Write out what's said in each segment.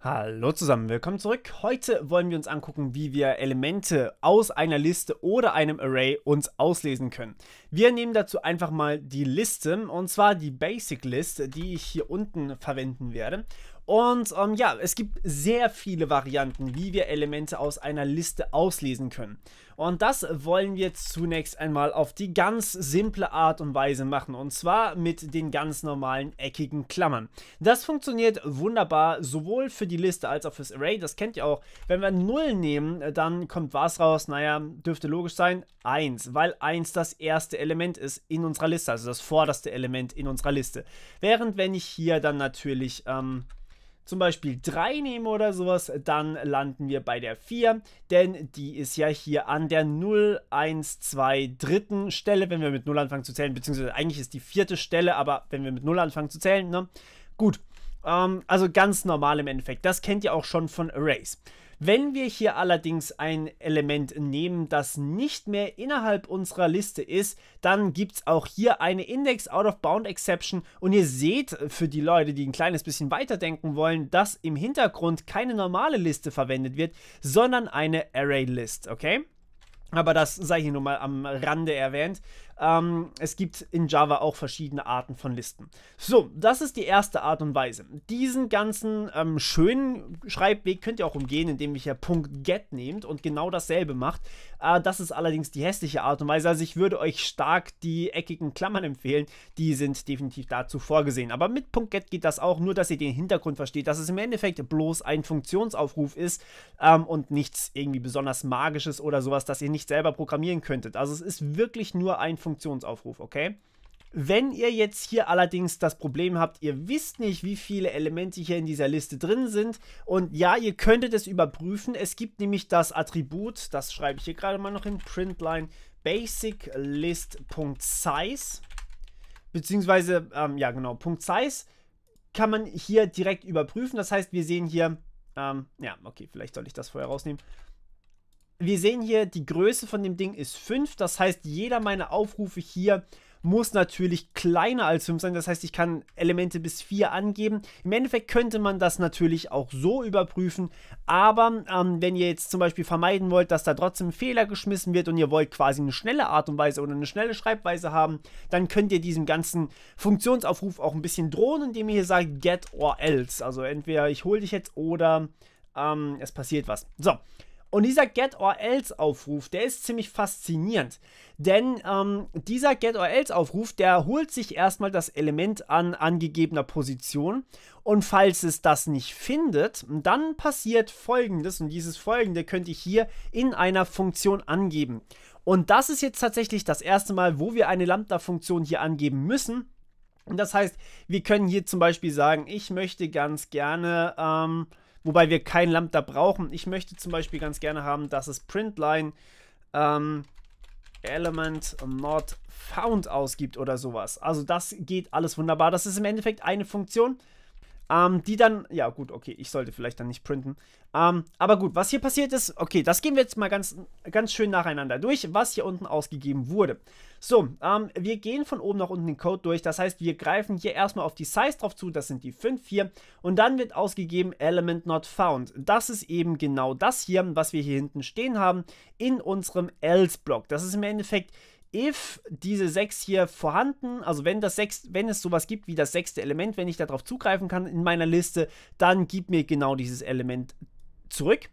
Hallo zusammen, willkommen zurück. Heute wollen wir uns angucken, wie wir Elemente aus einer Liste oder einem Array uns auslesen können. Wir nehmen dazu einfach mal die Liste, und zwar die Basic List, die ich hier unten verwenden werde. Und ähm, ja, es gibt sehr viele Varianten, wie wir Elemente aus einer Liste auslesen können. Und das wollen wir zunächst einmal auf die ganz simple Art und Weise machen. Und zwar mit den ganz normalen eckigen Klammern. Das funktioniert wunderbar, sowohl für die Liste als auch fürs Array. Das kennt ihr auch. Wenn wir 0 nehmen, dann kommt was raus? Naja, dürfte logisch sein. 1, weil 1 das erste Element ist in unserer Liste, also das vorderste Element in unserer Liste. Während wenn ich hier dann natürlich... Ähm, zum Beispiel 3 nehmen oder sowas, dann landen wir bei der 4, denn die ist ja hier an der 0, 1, 2 dritten Stelle, wenn wir mit 0 anfangen zu zählen, beziehungsweise eigentlich ist die vierte Stelle, aber wenn wir mit 0 anfangen zu zählen, ne? Gut, ähm, also ganz normal im Endeffekt. Das kennt ihr auch schon von Arrays. Wenn wir hier allerdings ein Element nehmen, das nicht mehr innerhalb unserer Liste ist, dann gibt es auch hier eine Index Out of Bound Exception und ihr seht für die Leute, die ein kleines bisschen weiterdenken wollen, dass im Hintergrund keine normale Liste verwendet wird, sondern eine Array List, okay? Aber das sei hier nur mal am Rande erwähnt. Ähm, es gibt in Java auch verschiedene Arten von Listen. So, das ist die erste Art und Weise. Diesen ganzen ähm, schönen Schreibweg könnt ihr auch umgehen, indem ihr Punkt .get nehmt und genau dasselbe macht. Äh, das ist allerdings die hässliche Art und Weise. Also ich würde euch stark die eckigen Klammern empfehlen. Die sind definitiv dazu vorgesehen. Aber mit Punkt .get geht das auch, nur dass ihr den Hintergrund versteht, dass es im Endeffekt bloß ein Funktionsaufruf ist ähm, und nichts irgendwie besonders Magisches oder sowas, das ihr nicht selber programmieren könntet. Also es ist wirklich nur ein Funktionsaufruf Funktionsaufruf, okay? Wenn ihr jetzt hier allerdings das Problem habt, ihr wisst nicht, wie viele Elemente hier in dieser Liste drin sind und ja, ihr könntet es überprüfen. Es gibt nämlich das Attribut, das schreibe ich hier gerade mal noch in Printline, basic_list.size beziehungsweise, ähm, ja genau, Punkt .size kann man hier direkt überprüfen. Das heißt, wir sehen hier, ähm, ja, okay, vielleicht soll ich das vorher rausnehmen wir sehen hier, die Größe von dem Ding ist 5. Das heißt, jeder meiner Aufrufe hier muss natürlich kleiner als 5 sein. Das heißt, ich kann Elemente bis 4 angeben. Im Endeffekt könnte man das natürlich auch so überprüfen. Aber ähm, wenn ihr jetzt zum Beispiel vermeiden wollt, dass da trotzdem Fehler geschmissen wird und ihr wollt quasi eine schnelle Art und Weise oder eine schnelle Schreibweise haben, dann könnt ihr diesem ganzen Funktionsaufruf auch ein bisschen drohen, indem ihr hier sagt get or else. Also entweder ich hole dich jetzt oder ähm, es passiert was. So, und dieser Get or Else Aufruf, der ist ziemlich faszinierend. Denn ähm, dieser Get or Else Aufruf, der holt sich erstmal das Element an angegebener Position. Und falls es das nicht findet, dann passiert folgendes. Und dieses folgende könnte ich hier in einer Funktion angeben. Und das ist jetzt tatsächlich das erste Mal, wo wir eine Lambda-Funktion hier angeben müssen. Und das heißt, wir können hier zum Beispiel sagen, ich möchte ganz gerne. Ähm, wobei wir kein Lambda brauchen. Ich möchte zum Beispiel ganz gerne haben, dass es Printline ähm, Element not found ausgibt oder sowas. Also das geht alles wunderbar. Das ist im Endeffekt eine Funktion. Ähm, die dann, ja gut, okay, ich sollte vielleicht dann nicht printen. Ähm, aber gut, was hier passiert ist, okay, das gehen wir jetzt mal ganz, ganz schön nacheinander durch, was hier unten ausgegeben wurde. So, ähm, wir gehen von oben nach unten den Code durch, das heißt, wir greifen hier erstmal auf die Size drauf zu, das sind die 5, hier. und dann wird ausgegeben Element Not Found. Das ist eben genau das hier, was wir hier hinten stehen haben in unserem Else-Block. Das ist im Endeffekt if diese 6 hier vorhanden, also wenn das 6, wenn es sowas gibt wie das sechste Element, wenn ich darauf zugreifen kann in meiner Liste, dann gib mir genau dieses Element zurück.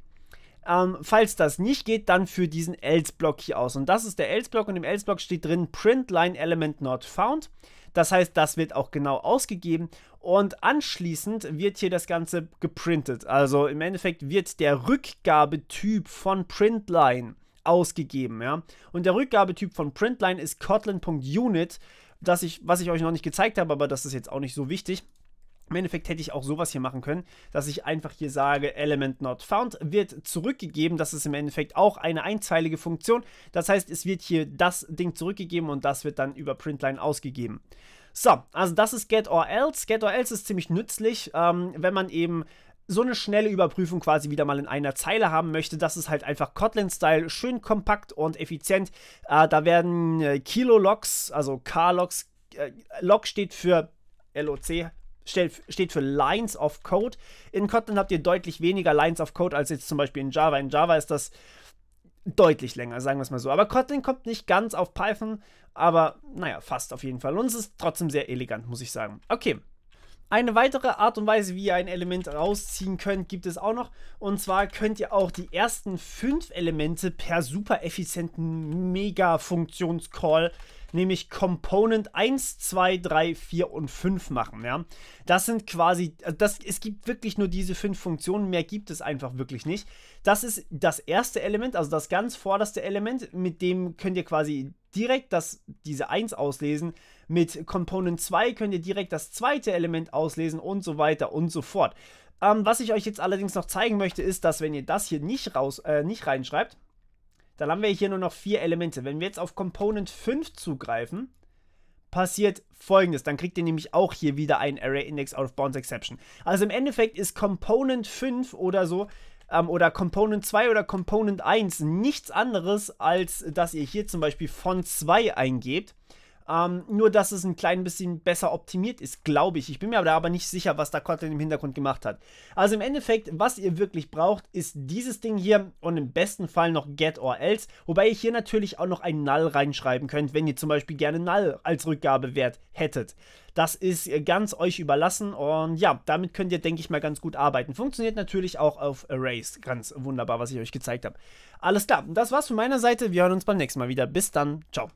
Ähm, falls das nicht geht, dann für diesen else-Block hier aus. Und das ist der else-Block und im else-Block steht drin printline element not found. Das heißt, das wird auch genau ausgegeben und anschließend wird hier das Ganze geprintet. Also im Endeffekt wird der Rückgabetyp von printline ausgegeben. Ja? Und der Rückgabetyp von Printline ist Kotlin.unit, das ich, was ich euch noch nicht gezeigt habe, aber das ist jetzt auch nicht so wichtig. Im Endeffekt hätte ich auch sowas hier machen können, dass ich einfach hier sage, Element not found wird zurückgegeben. Das ist im Endeffekt auch eine einzeilige Funktion. Das heißt, es wird hier das Ding zurückgegeben und das wird dann über Printline ausgegeben. So, also das ist Get or Else. Get or Else ist ziemlich nützlich, ähm, wenn man eben so eine schnelle Überprüfung quasi wieder mal in einer Zeile haben möchte, das ist halt einfach Kotlin-Style, schön kompakt und effizient. Äh, da werden äh, Kilo-Logs, also K-Logs, äh, Log steht für LOC, steht für Lines of Code. In Kotlin habt ihr deutlich weniger Lines of Code als jetzt zum Beispiel in Java. In Java ist das deutlich länger, sagen wir es mal so. Aber Kotlin kommt nicht ganz auf Python, aber naja, fast auf jeden Fall. Und es ist trotzdem sehr elegant, muss ich sagen. Okay, eine weitere Art und Weise, wie ihr ein Element rausziehen könnt, gibt es auch noch. Und zwar könnt ihr auch die ersten fünf Elemente per super effizienten mega funktionscall nämlich Component 1, 2, 3, 4 und 5 machen. Ja? Das sind quasi, also das, es gibt wirklich nur diese fünf Funktionen, mehr gibt es einfach wirklich nicht. Das ist das erste Element, also das ganz vorderste Element, mit dem könnt ihr quasi direkt das, diese 1 auslesen. Mit Component 2 könnt ihr direkt das zweite Element auslesen und so weiter und so fort. Ähm, was ich euch jetzt allerdings noch zeigen möchte, ist, dass wenn ihr das hier nicht, raus, äh, nicht reinschreibt, dann haben wir hier nur noch vier Elemente. Wenn wir jetzt auf Component 5 zugreifen, passiert folgendes. Dann kriegt ihr nämlich auch hier wieder ein Array Index Out of Bounds Exception. Also im Endeffekt ist Component 5 oder so ähm, oder Component 2 oder Component 1 nichts anderes, als dass ihr hier zum Beispiel von 2 eingebt ähm, nur, dass es ein klein bisschen besser optimiert ist, glaube ich. Ich bin mir da aber nicht sicher, was da Kotlin im Hintergrund gemacht hat. Also im Endeffekt, was ihr wirklich braucht, ist dieses Ding hier und im besten Fall noch get or else. Wobei ihr hier natürlich auch noch ein null reinschreiben könnt, wenn ihr zum Beispiel gerne null als Rückgabewert hättet. Das ist ganz euch überlassen und ja, damit könnt ihr, denke ich mal, ganz gut arbeiten. Funktioniert natürlich auch auf Arrays ganz wunderbar, was ich euch gezeigt habe. Alles klar, das war's von meiner Seite. Wir hören uns beim nächsten Mal wieder. Bis dann. Ciao.